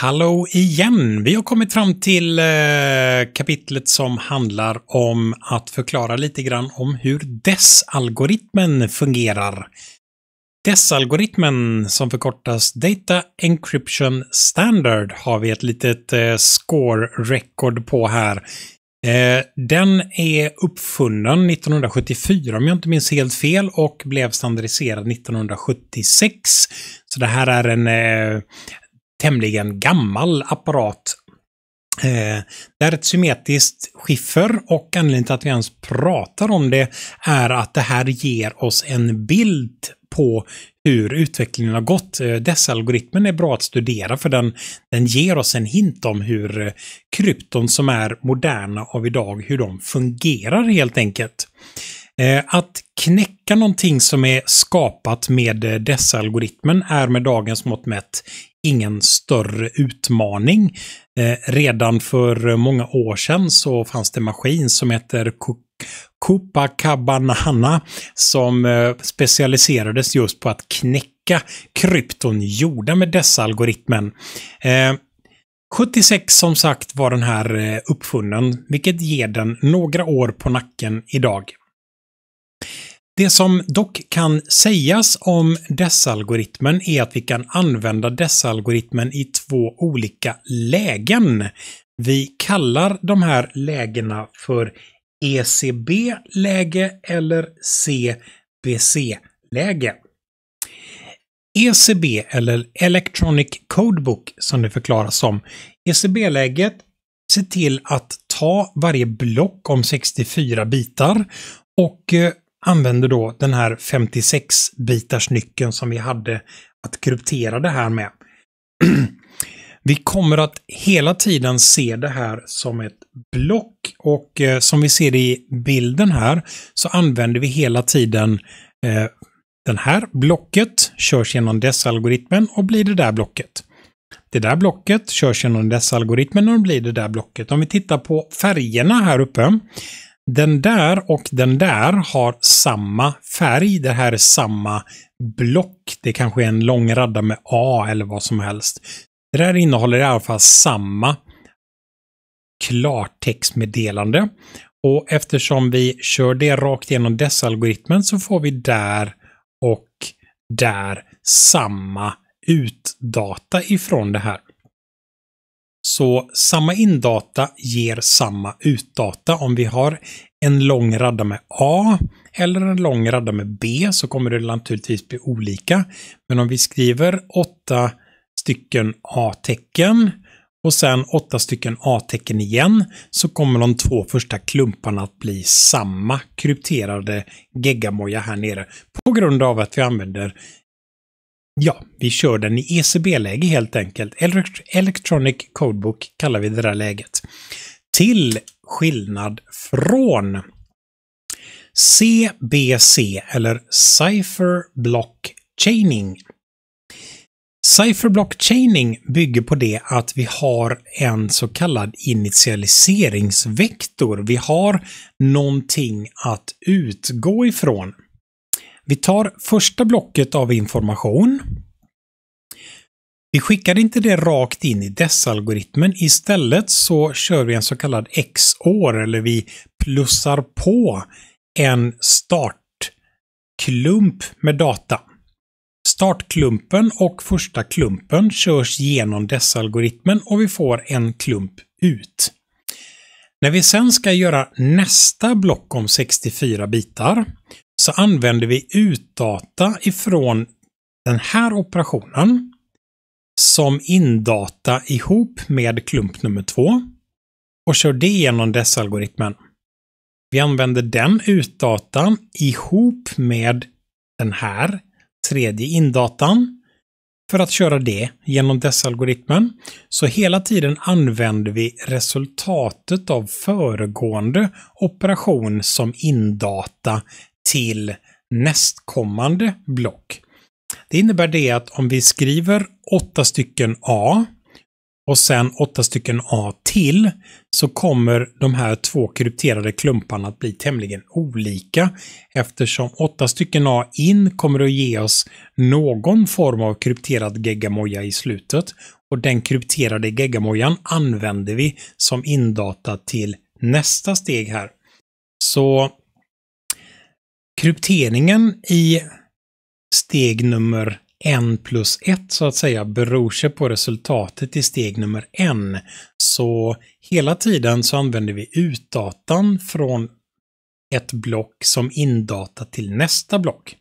Hallå igen! Vi har kommit fram till eh, kapitlet som handlar om att förklara lite grann om hur DES-algoritmen fungerar. DES-algoritmen som förkortas Data Encryption Standard har vi ett litet eh, score record på här. Eh, den är uppfunnen 1974 om jag inte minns helt fel och blev standardiserad 1976. Så det här är en eh, tämligen gammal apparat. Eh, det är ett symmetriskt skiffer och anledningen till att vi ens pratar om det är att det här ger oss en bild på hur utvecklingen har gått. Eh, dessa algoritmen är bra att studera för den, den ger oss en hint om hur eh, krypton som är moderna av idag, hur de fungerar helt enkelt. Eh, att knäcka någonting som är skapat med dessa algoritmen är med dagens mått mätt ingen större utmaning. Eh, redan för många år sedan så fanns det en maskin som heter Copacabana som eh, specialiserades just på att knäcka krypton gjorda med dessa algoritmen. Eh, 76 som sagt var den här eh, uppfunnen, vilket ger den några år på nacken idag. Det som dock kan sägas om DES-algoritmen är att vi kan använda DES-algoritmen i två olika lägen. Vi kallar de här lägena för ECB-läge eller CBC-läge. ECB eller Electronic Codebook som det förklaras som. ECB-läget ser till att ta varje block om 64 bitar och eh, använder då den här 56-bitars nyckeln som vi hade att kryptera det här med. vi kommer att hela tiden se det här som ett block och eh, som vi ser i bilden här så använder vi hela tiden eh, den här blocket, körs genom dessa algoritmen och blir det där blocket. Det där blocket körs genom dessa algoritmen och blir det där blocket. Om vi tittar på färgerna här uppe den där och den där har samma färg. Det här är samma block. Det kanske är en lång radda med A eller vad som helst. Det här innehåller i alla fall samma klartextmeddelande. Och eftersom vi kör det rakt igenom dessa algoritmen så får vi där och där samma utdata ifrån det här. Så samma indata ger samma utdata. Om vi har en lång radda med A eller en lång radda med B så kommer det naturligtvis bli olika. Men om vi skriver åtta stycken A-tecken och sen åtta stycken A-tecken igen så kommer de två första klumparna att bli samma krypterade geggamoja här nere på grund av att vi använder Ja, vi kör den i ECB-läge helt enkelt. Electronic Codebook kallar vi det där läget. Till skillnad från CBC eller Cipher Block Chaining. Cipher Block Chaining bygger på det att vi har en så kallad initialiseringsvektor. Vi har någonting att utgå ifrån. Vi tar första blocket av information. Vi skickar inte det rakt in i dess-algoritmen. Istället så kör vi en så kallad XOR, eller vi plussar på en startklump med data. Startklumpen och första klumpen körs genom dess-algoritmen och vi får en klump ut. När vi sen ska göra nästa block om 64 bitar så använder vi utdata ifrån den här operationen som indata ihop med klump nummer två och kör det genom dess algoritmen Vi använder den utdatan ihop med den här tredje indatan för att köra det genom dess algoritmen Så hela tiden använder vi resultatet av föregående operation som indata till nästkommande block. Det innebär det att om vi skriver åtta stycken A och sen åtta stycken A till så kommer de här två krypterade klumparna att bli tämligen olika eftersom åtta stycken A in kommer att ge oss någon form av krypterad geggamoja i slutet och den krypterade geggamojan använder vi som indata till nästa steg här. Så krypteringen i steg nummer en plus ett så att säga beror sig på resultatet i steg nummer en. Så hela tiden så använder vi utdatan från ett block som indata till nästa block.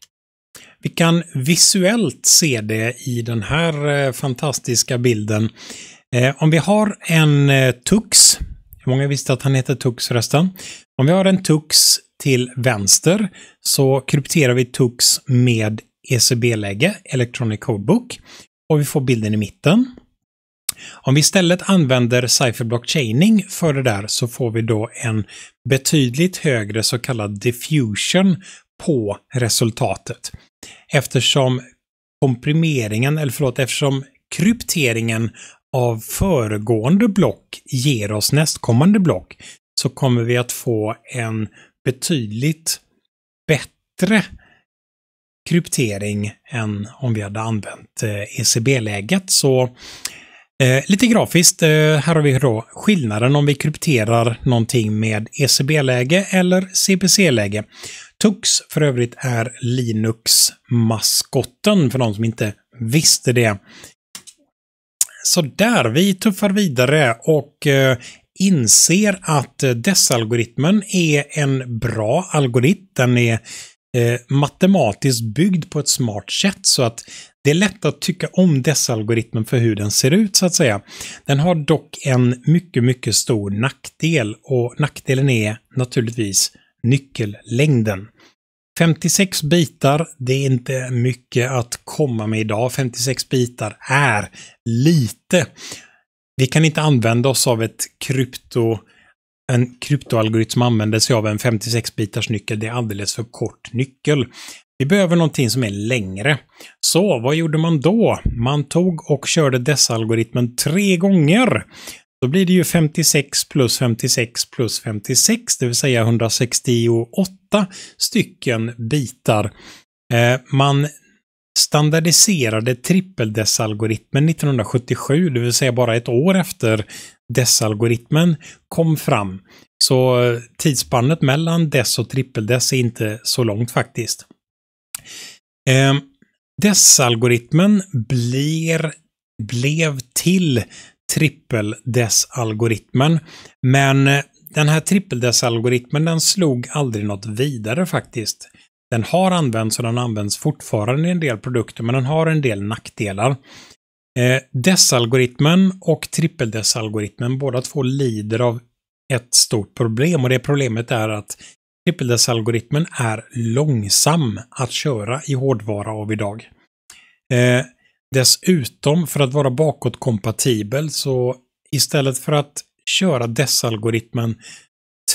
Vi kan visuellt se det i den här eh, fantastiska bilden. Eh, om vi har en eh, tux, hur många visste att han heter tux förresten? Om vi har en tux till vänster så krypterar vi Tux med ECB-läge, Electronic Codebook, och vi får bilden i mitten. Om vi istället använder Cypher Blockchaining för det där så får vi då en betydligt högre så kallad diffusion på resultatet. Eftersom komprimeringen, eller förlåt, eftersom krypteringen av föregående block ger oss nästkommande block så kommer vi att få en betydligt bättre kryptering än om vi hade använt ECB-läget. Eh, e Så eh, lite grafiskt, eh, här har vi då skillnaden om vi krypterar någonting med ECB-läge eller CPC-läge. Tux för övrigt är Linux-maskotten för de som inte visste det. Så där, vi tuffar vidare och eh, inser att eh, DES-algoritmen är en bra algoritm. Den är eh, matematiskt byggd på ett smart sätt så att det är lätt att tycka om DES-algoritmen för hur den ser ut så att säga. Den har dock en mycket, mycket stor nackdel och nackdelen är naturligtvis nyckellängden. 56 bitar, det är inte mycket att komma med idag. 56 bitar är lite vi kan inte använda oss av ett krypto, en kryptoalgoritm som använder sig av en 56-bitars nyckel. Det är alldeles för kort nyckel. Vi behöver någonting som är längre. Så vad gjorde man då? Man tog och körde dessa algoritmen tre gånger. Då blir det ju 56 plus 56 plus 56, det vill säga 168 stycken bitar. Eh, man standardiserade trippeldesalgoritmen 1977, det vill säga bara ett år efter desalgoritmen kom fram. Så eh, tidsspannet mellan dess och trippeldess är inte så långt faktiskt. Eh, desalgoritmen blir, blev till trippeldesalgoritmen, men eh, den här trippeldesalgoritmen den slog aldrig något vidare faktiskt. Den har använts och den används fortfarande i en del produkter, men den har en del nackdelar. Eh, DES-algoritmen och trippel-DES-algoritmen, båda två lider av ett stort problem och det problemet är att trippel-DES-algoritmen är långsam att köra i hårdvara av idag. Eh, dessutom, för att vara bakåtkompatibel, så istället för att köra DES-algoritmen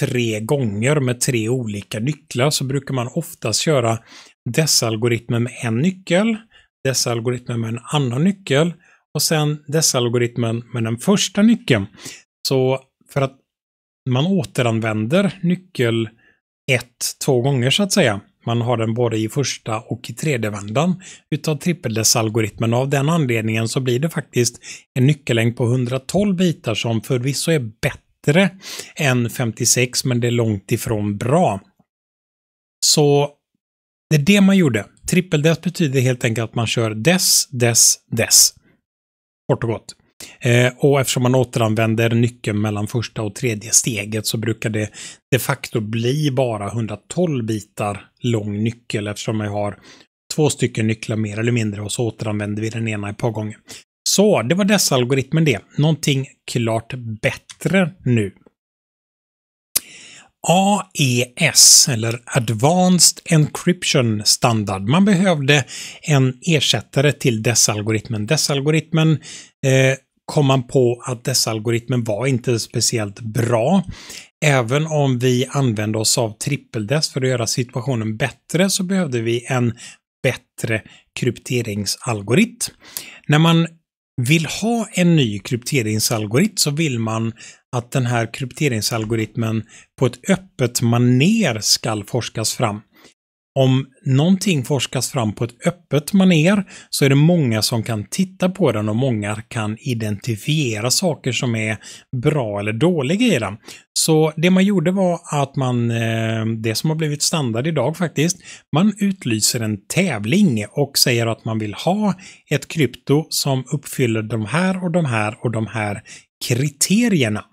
tre gånger med tre olika nycklar så brukar man oftast köra dessa algoritmer med en nyckel, dessa algoritmer med en annan nyckel och sen dessa algoritmer med den första nyckeln. Så för att man återanvänder nyckel ett, två gånger så att säga. Man har den både i första och i tredje vändan utav trippeldesalgoritmen. Av den anledningen så blir det faktiskt en nyckellängd på 112 bitar som förvisso är bättre bättre än 56, men det är långt ifrån bra. Så det är det man gjorde. Trippeldes betyder helt enkelt att man kör dess, dess, dess. Kort och gott. Eh, och eftersom man återanvänder nyckeln mellan första och tredje steget så brukar det de facto bli bara 112 bitar lång nyckel eftersom jag har två stycken nycklar mer eller mindre och så återanvänder vi den ena ett par gånger. Så det var dessa algoritmen det. Någonting klart bättre bättre nu. AES, eller Advanced Encryption Standard. Man behövde en ersättare till DES-algoritmen. DES-algoritmen eh, kom man på att DES-algoritmen var inte speciellt bra. Även om vi använde oss av trippel för att göra situationen bättre så behövde vi en bättre krypteringsalgoritm. När man vill ha en ny krypteringsalgoritm så vill man att den här krypteringsalgoritmen på ett öppet maner skall forskas fram om någonting forskas fram på ett öppet maner så är det många som kan titta på den och många kan identifiera saker som är bra eller dåliga i den. Så det man gjorde var att man, eh, det som har blivit standard idag faktiskt, man utlyser en tävling och säger att man vill ha ett krypto som uppfyller de här och de här och de här kriterierna.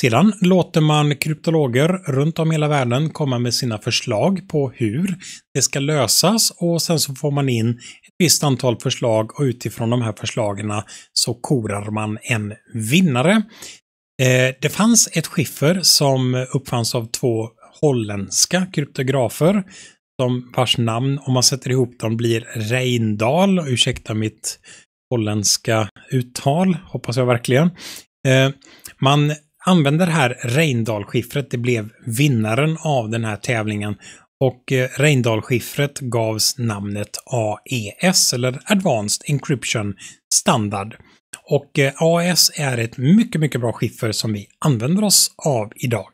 Sedan låter man kryptologer runt om hela världen komma med sina förslag på hur det ska lösas och sen så får man in ett visst antal förslag och utifrån de här förslagen så korar man en vinnare. Eh, det fanns ett skiffer som uppfanns av två holländska kryptografer vars namn, om man sätter ihop dem, blir Reindal. Ursäkta mitt holländska uttal, hoppas jag verkligen. Eh, man använde det här reindahl Det blev vinnaren av den här tävlingen. Och eh, reindahl gavs namnet AES, eller Advanced Encryption Standard. Och eh, AES är ett mycket, mycket bra skiffer som vi använder oss av idag.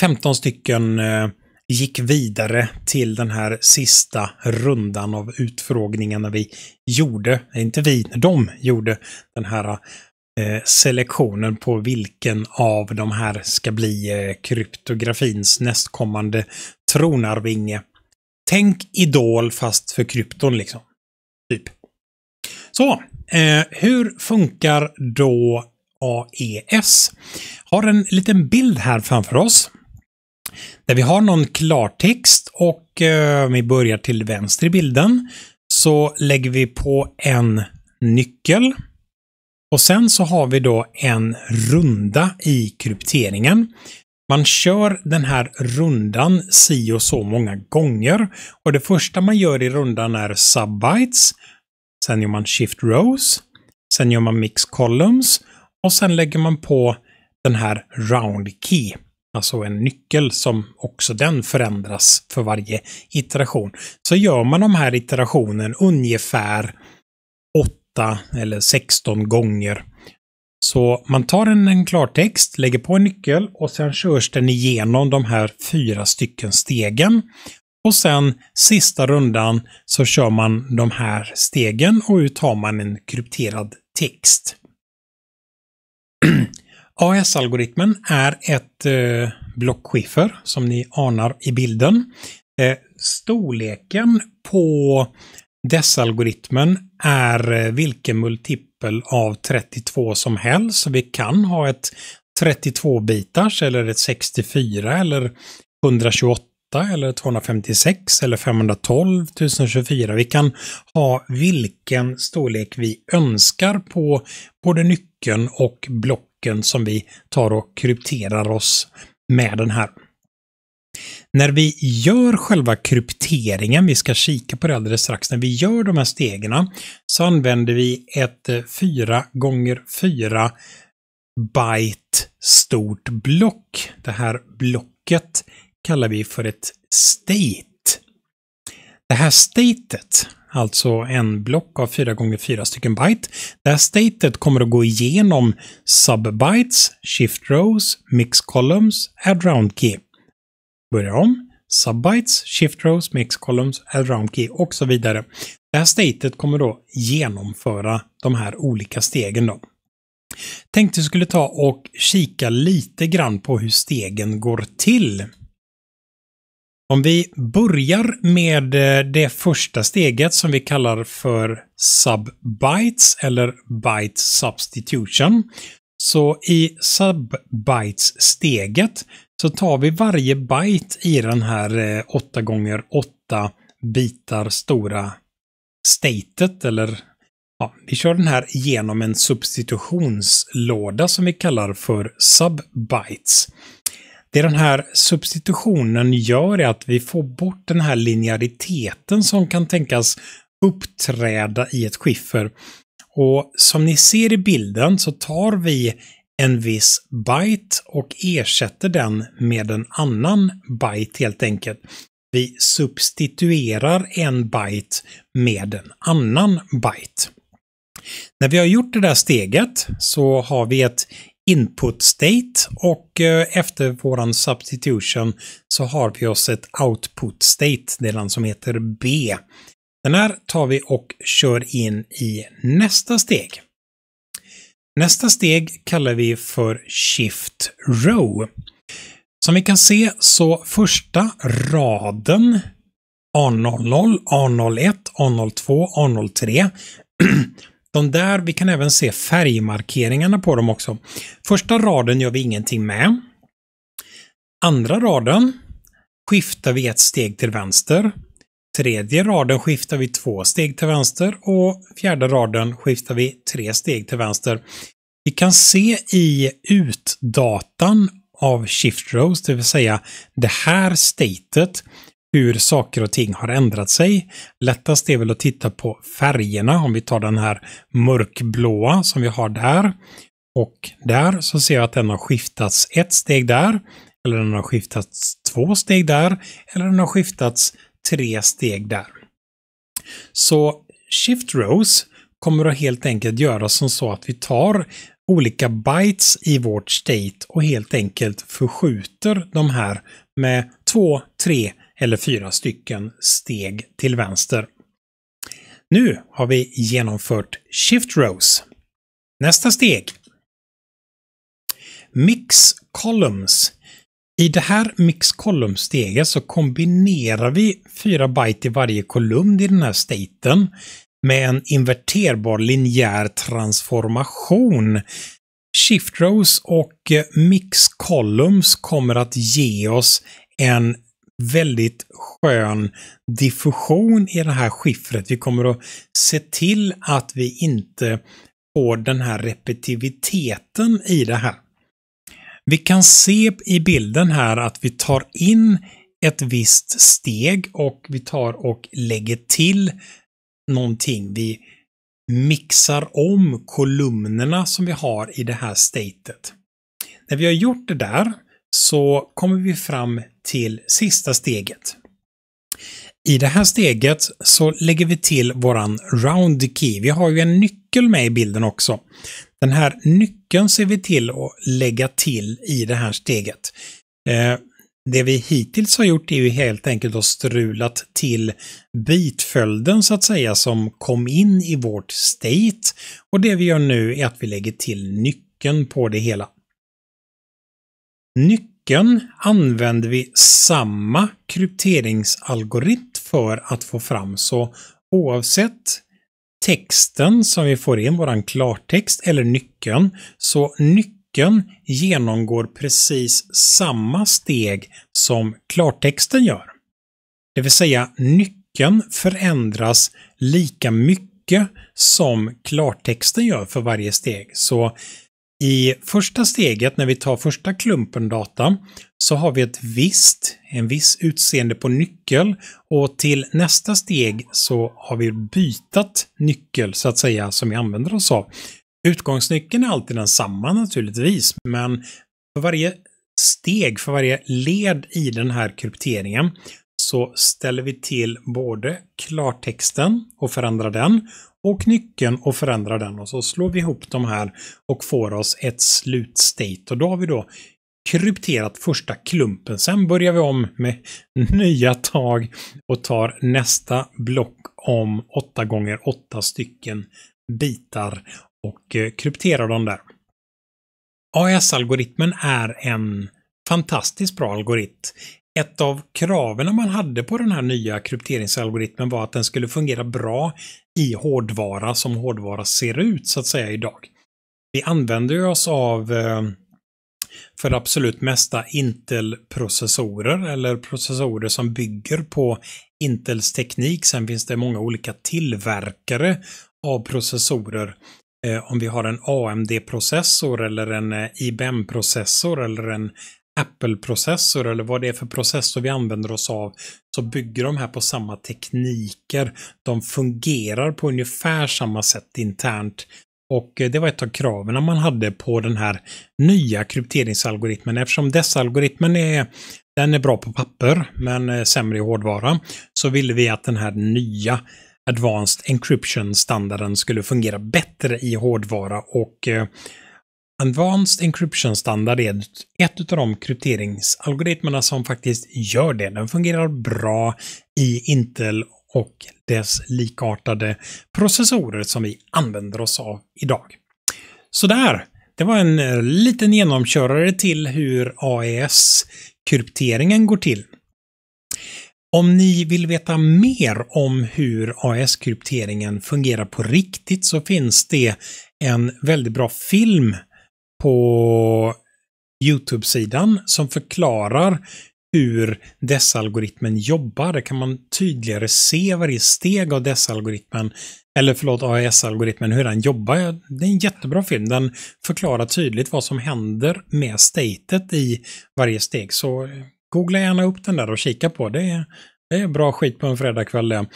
15 stycken eh, gick vidare till den här sista rundan av utfrågningen när vi gjorde, inte vi, de gjorde den här Eh, selektionen på vilken av de här ska bli eh, kryptografins nästkommande tronarvinge. Tänk idol fast för krypton liksom. Typ. Så, eh, hur funkar då AES? Har en liten bild här framför oss. Där vi har någon klartext och vi börjar till vänster i bilden. Så lägger vi på en nyckel och sen så har vi då en runda i krypteringen. Man kör den här rundan si och så många gånger och det första man gör i rundan är subbytes. Sen gör man shift rows. Sen gör man mix columns och sen lägger man på den här round key. Alltså en nyckel som också den förändras för varje iteration. Så gör man de här iterationen ungefär 8 eller 16 gånger. Så man tar en, en klartext, lägger på en nyckel och sen körs den igenom de här fyra stycken stegen. Och sen sista rundan så kör man de här stegen och ut har man en krypterad text. AS-algoritmen är ett eh, blockskiffer som ni anar i bilden. Eh, storleken på dess algoritmen är eh, vilken multipel av 32 som helst. vi kan ha ett 32-bitars eller ett 64 eller 128 eller 256 eller 512 1024. Vi kan ha vilken storlek vi önskar på både nyckeln och blocken som vi tar och krypterar oss med den här. När vi gör själva krypteringen, vi ska kika på det alldeles strax, när vi gör de här stegen så använder vi ett 4 x 4 byte stort block. Det här blocket kallar vi för ett state. Det här statet, alltså en block av 4 x 4 stycken byte, det här statet kommer att gå igenom subbytes, shift rows, mix columns, add round key börjar om, subbytes, shift rows, mix columns, add round key och så vidare. Det här statet kommer då genomföra de här olika stegen då. Tänkte vi skulle ta och kika lite grann på hur stegen går till. Om vi börjar med eh, det första steget som vi kallar för subbytes eller byte substitution. Så i subbytes-steget så tar vi varje byte i den här 8 eh, gånger 8 bitar stora statet eller ja, vi kör den här genom en substitutionslåda som vi kallar för subbytes. Det den här substitutionen gör är att vi får bort den här linjariteten som kan tänkas uppträda i ett skiffer. Och som ni ser i bilden så tar vi en viss byte och ersätter den med en annan byte helt enkelt. Vi substituerar en byte med en annan byte. När vi har gjort det där steget så har vi ett input state och eh, efter våran substitution så har vi oss ett output state, det är den som heter B. Den här tar vi och kör in i nästa steg. Nästa steg kallar vi för Shift Row. Som vi kan se så första raden A00, A01, A02, A03 De där, vi kan även se färgmarkeringarna på dem också. Första raden gör vi ingenting med. Andra raden skiftar vi ett steg till vänster Tredje raden skiftar vi två steg till vänster och fjärde raden skiftar vi tre steg till vänster. Vi kan se i utdatan av shift rows, det vill säga det här statet, hur saker och ting har ändrat sig. Lättast är väl att titta på färgerna. Om vi tar den här mörkblåa som vi har där och där så ser jag att den har skiftats ett steg där, eller den har skiftats två steg där, eller den har skiftats tre steg där. Så Shift Rows kommer att helt enkelt göra som så att vi tar olika bytes i vårt state och helt enkelt förskjuter de här med två, tre eller fyra stycken steg till vänster. Nu har vi genomfört Shift Rows. Nästa steg. Mix Columns i det här mix column-steget så kombinerar vi 4 byte i varje kolumn i den här staten med en inverterbar linjär transformation. Shift rows och eh, mix columns kommer att ge oss en väldigt skön diffusion i det här skiffret. Vi kommer att se till att vi inte får den här repetitiviteten i det här. Vi kan se i bilden här att vi tar in ett visst steg och vi tar och lägger till någonting. Vi mixar om kolumnerna som vi har i det här statet. När vi har gjort det där så kommer vi fram till sista steget. I det här steget så lägger vi till våran round key. Vi har ju en nyckel med i bilden också. Den här nyckeln ser vi till att lägga till i det här steget. Eh, det vi hittills har gjort är ju helt enkelt att strulat till bitföljden så att säga som kom in i vårt state och det vi gör nu är att vi lägger till nyckeln på det hela. Nyckeln använder vi samma krypteringsalgoritm för att få fram så oavsett texten som vi får in, våran klartext eller nyckeln. Så nyckeln genomgår precis samma steg som klartexten gör. Det vill säga nyckeln förändras lika mycket som klartexten gör för varje steg. Så i första steget, när vi tar första klumpen data, så har vi ett visst, en viss utseende på nyckel och till nästa steg så har vi bytat nyckel så att säga som vi använder oss av. Utgångsnyckeln är alltid densamma naturligtvis, men för varje steg, för varje led i den här krypteringen så ställer vi till både klartexten och förändrar den och nyckeln och förändrar den och så slår vi ihop de här och får oss ett slutstate och då har vi då krypterat första klumpen. Sen börjar vi om med nya tag och tar nästa block om 8 gånger 8 stycken bitar och eh, krypterar dem där. AES-algoritmen är en fantastiskt bra algoritm ett av kraven man hade på den här nya krypteringsalgoritmen var att den skulle fungera bra i hårdvara som hårdvara ser ut så att säga idag. Vi använder oss av eh, för det absolut mesta Intel-processorer eller processorer som bygger på Intels teknik. Sen finns det många olika tillverkare av processorer. Eh, om vi har en AMD-processor eller en eh, IBM-processor eller en Apple-processor eller vad det är för processor vi använder oss av så bygger de här på samma tekniker. De fungerar på ungefär samma sätt internt. Och eh, det var ett av kraven man hade på den här nya krypteringsalgoritmen eftersom dessa algoritmen är den är bra på papper men eh, sämre i hårdvara så ville vi att den här nya Advanced Encryption-standarden skulle fungera bättre i hårdvara och eh, Advanced Encryption Standard är ett av de krypteringsalgoritmerna som faktiskt gör det. Den fungerar bra i Intel och dess likartade processorer som vi använder oss av idag. Så där, det var en eh, liten genomkörare till hur AES-krypteringen går till. Om ni vill veta mer om hur AES-krypteringen fungerar på riktigt så finns det en väldigt bra film på YouTube-sidan som förklarar hur dessa algoritmen jobbar. Där kan man tydligare se varje steg av dessa algoritmen eller förlåt AES-algoritmen, hur den jobbar. Det är en jättebra film. Den förklarar tydligt vad som händer med statet i varje steg. Så eh, googla gärna upp den där och kika på. Det är, det är bra skit på en fredagkväll det.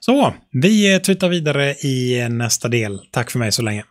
Så, vi eh, tutar vidare i eh, nästa del. Tack för mig så länge.